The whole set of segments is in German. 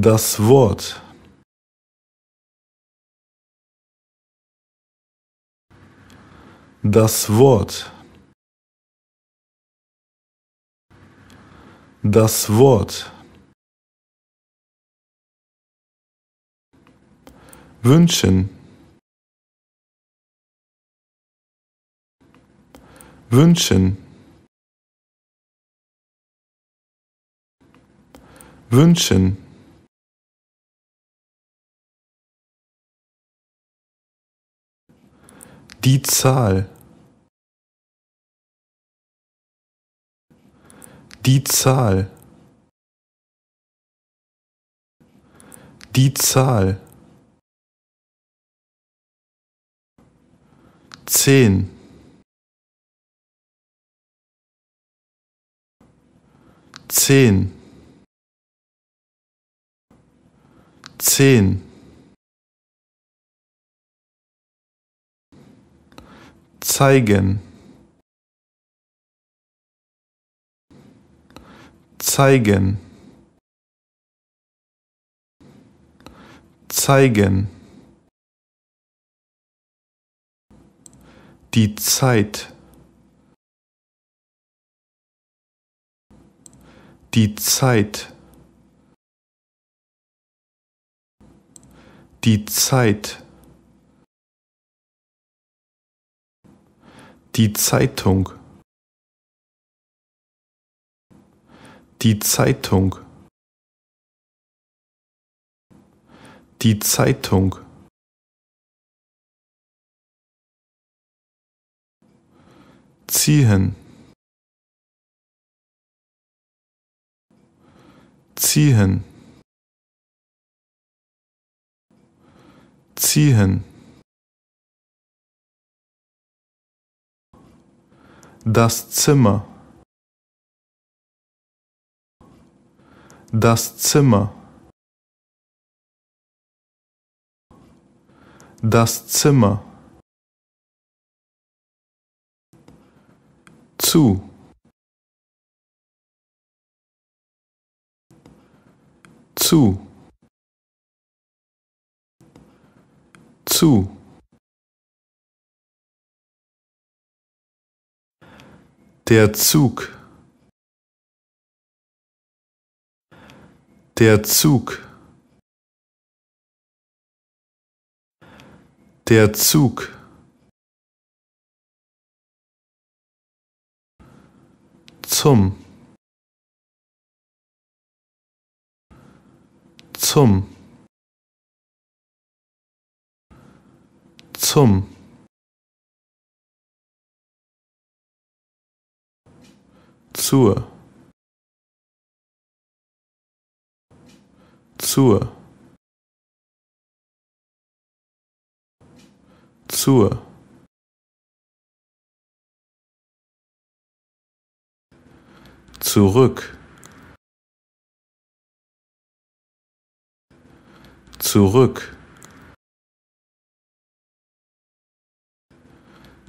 das Wort. Das Wort. Das Wort. Wünschen. Wünschen. Wünschen. die Zahl. Die Zahl. Die Zahl. Zehn. Zehn. Zehn. zeigen zeigen zeigen die Zeit die Zeit die Zeit Die Zeitung. Die Zeitung. Die Zeitung. Ziehen. Ziehen. Ziehen. Das Zimmer. Das Zimmer. Das Zimmer. Zu. Zu. Zu. Der Zug. Der Zug. Der Zug. Zum. Zum. Zum. zur zur zur zurück zurück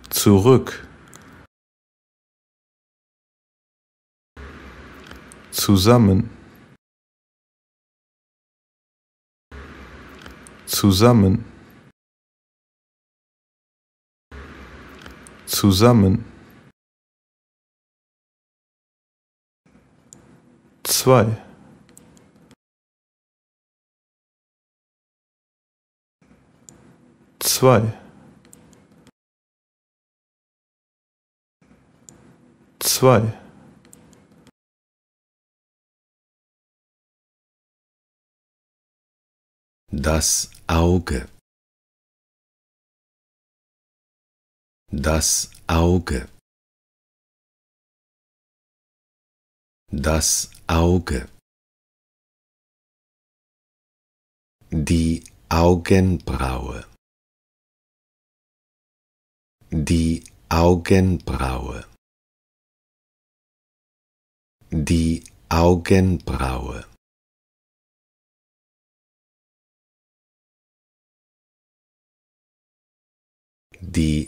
zurück zusammen zusammen zusammen zwei zwei zwei Das Auge. Das Auge. Das Auge. Die Augenbraue. Die Augenbraue. Die Augenbraue. die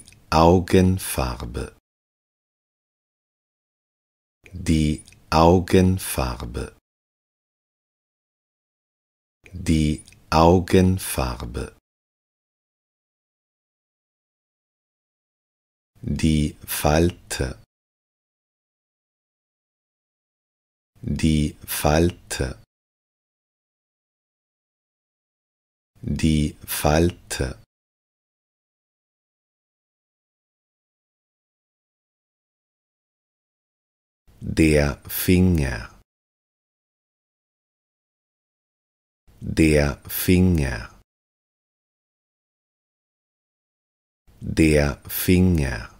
Augenfarbe die Augenfarbe die Augenfarbe die Falte die Falte die Falte Der Finger. Der Finger. Der Finger.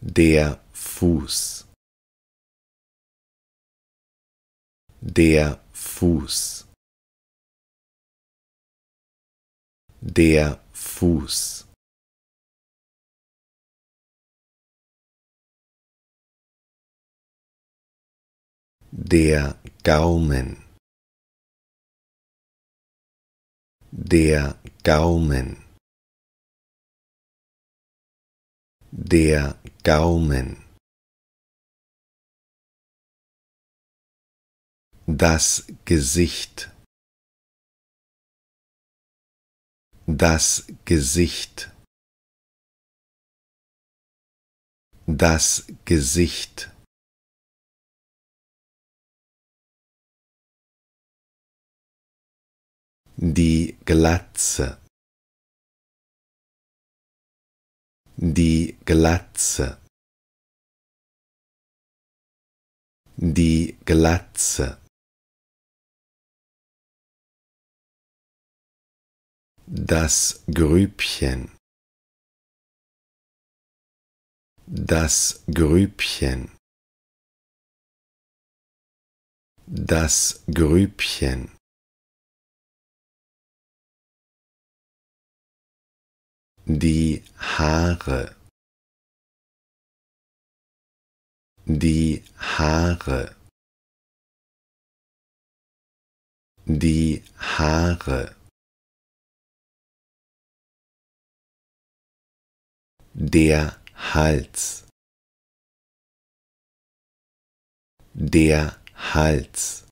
Der Fuß. Der Fuß. Der Fuß. Der Gaumen. Der Gaumen. Der Gaumen. Das Gesicht. Das Gesicht. Das Gesicht. Die Glatze. Die Glatze. Die Glatze. Das Grübchen. Das Grübchen. Das Grübchen. die Haare die Haare die Haare der Hals der Hals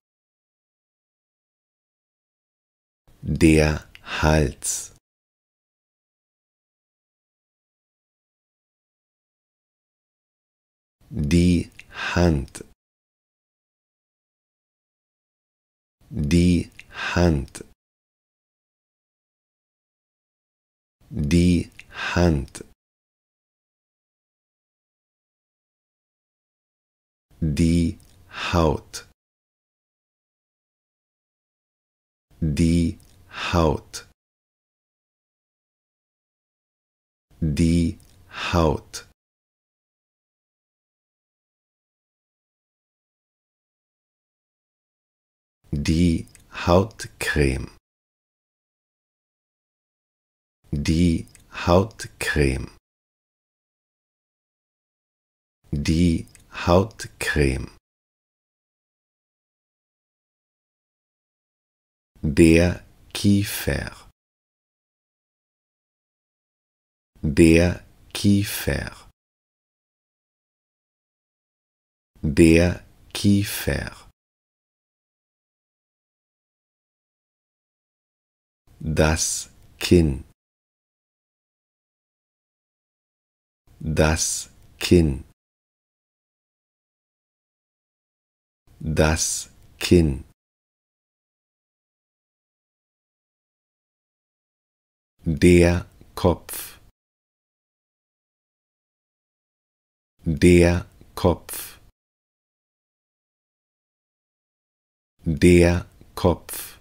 der Hals Die Hand. Die Hand. Die Hand. Die Haut. Die Haut. Die Haut. Die Hautcreme. Die Hautcreme. Die Hautcreme. Der Kiefer. Der Kiefer. Der Kiefer. das Kinn das Kinn das Kinn der Kopf der Kopf der Kopf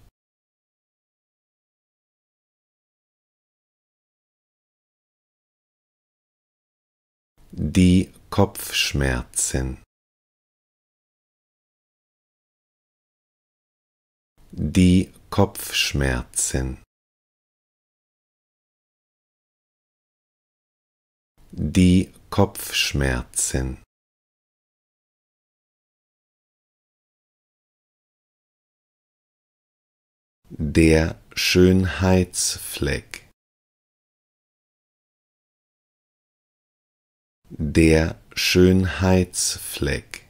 die Kopfschmerzen, die Kopfschmerzen, die Kopfschmerzen. Der Schönheitsfleck Der Schönheitsfleck.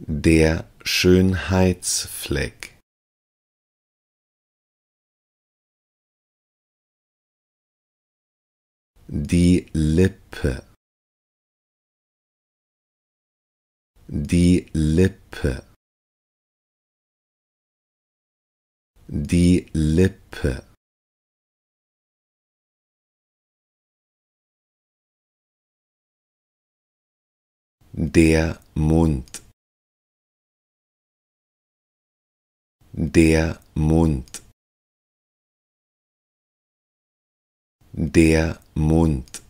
Der Schönheitsfleck. Die Lippe. Die Lippe. Die Lippe. Der Mund. Der Mund. Der Mund.